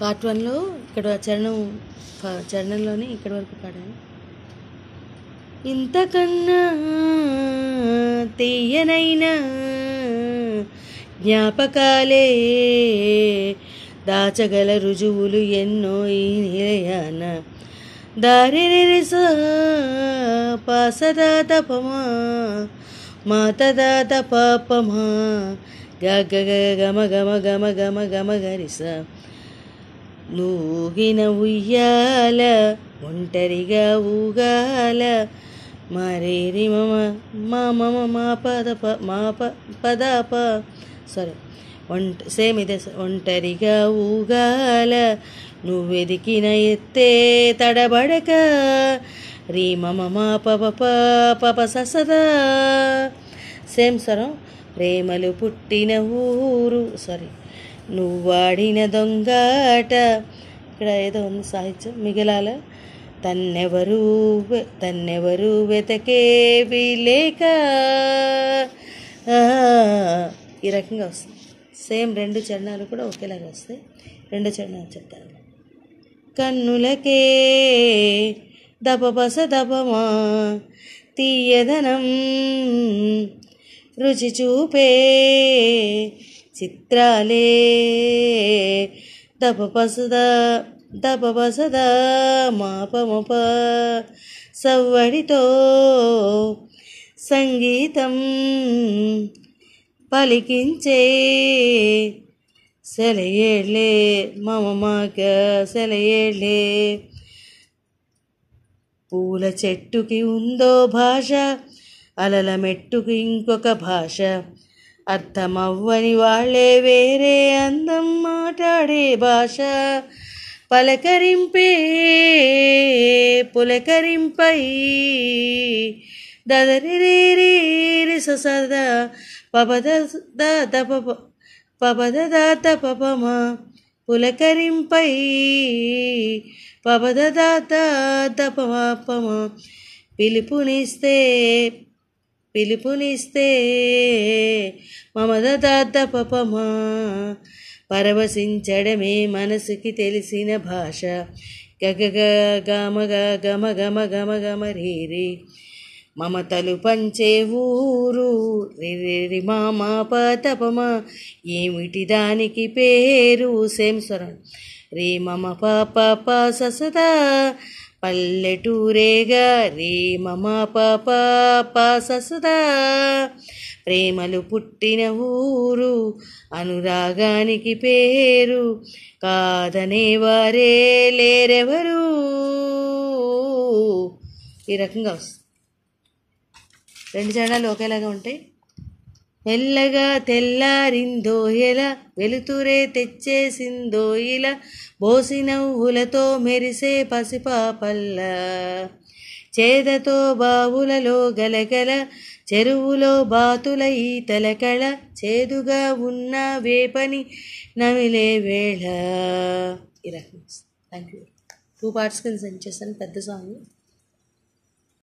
part వన్లో ఇక్కడ చరణం చరణంలోనే ఇక్కడ వరకు పాడాను ఇంతకన్నా తీయనైన జ్ఞాపకాలే దాచగల రుజువులు ఎన్నో ఈ నిలయాన దారి పాసదా తపమా మాతదా తపమా గగ గమ గమ గమ గమ గమ గరిస నూగిన ఉయ్యాల ఒంటరిగా ఊగాల మరేరి మమ మా మమ మా పద ప మా ప పద ప సారీ ఒంట సేమ్ ఇదే ఒంటరిగా ఊగాల నువ్వెదికిన ఎత్తే తడబడక రీ మమ మా పప పప ససదా సేమ్ సరం ప్రేమలు పుట్టిన ఊరు సారీ నువ్వాడిన దొంగాట ఇక్కడ ఏదో ఉంది సాహిత్యం మిగిలాల తన్నెవరు తన్నెవరు వెతకేవి లేక ఈ రకంగా వస్తుంది సేమ్ రెండు చరణాలు కూడా ఒకేలాగా వస్తాయి రెండు చరణాలు చెప్తాను కన్నులకే దపబస దపమా తీయదనం రుచి చూపే చిత్రాలే దప పసుద దప మాపమప సవ్వడితో సంగీతం పలికించే సెలయేళ్ళే మమ మాక సెలయేళ్ళే పూల చెట్టుకి ఉందో భాష అలల మెట్టుకి ఇంకొక భాష అర్థమవ్వని వాళ్ళే వేరే అందం మాట్లాడే భాష పలకరింపే పులకరింపై దదరి ససద పపద పపద దాత పపమ పులకరింపై పపద దాత తపమ పిలుపునిస్తే పిలుపునిస్తే మమద తాత పపమా పరవశించడమే మనసుకి తెలిసిన భాష గగగ గమగ గమ గమ గమ గమ రీరి మమతలు పంచే ఊరు రిరి మామా పతపమా ఏమిటి దానికి పేరు సేమ్ స్వరం రే మమ పాప ససదా పల్లెటూరేగ రే మమ పాప ససుదా ప్రేమలు పుట్టిన ఊరు అనురాగానికి పేరు కాదనే వారే లేరెవరు ఈ రకంగా వస్తుంది రెండు జనాలు ఒకేలాగా ఉంటాయి మెల్లగా తెల్లారిందో ఎలా వెలుతురే తెచ్చేసిందో ఇలా బోసి నవ్వులతో మెరిసే పసిపాపల్ల చేదతో బావులలో గలగల చెరువులో బాతుల ఈ తలకళ చేదుగా ఉన్న వేపని నమిలే వేళ ఇలా థ్యాంక్ యూ టూ పార్ట్స్ కింద సెండ్ చేశాను పెద్ద సాంగ్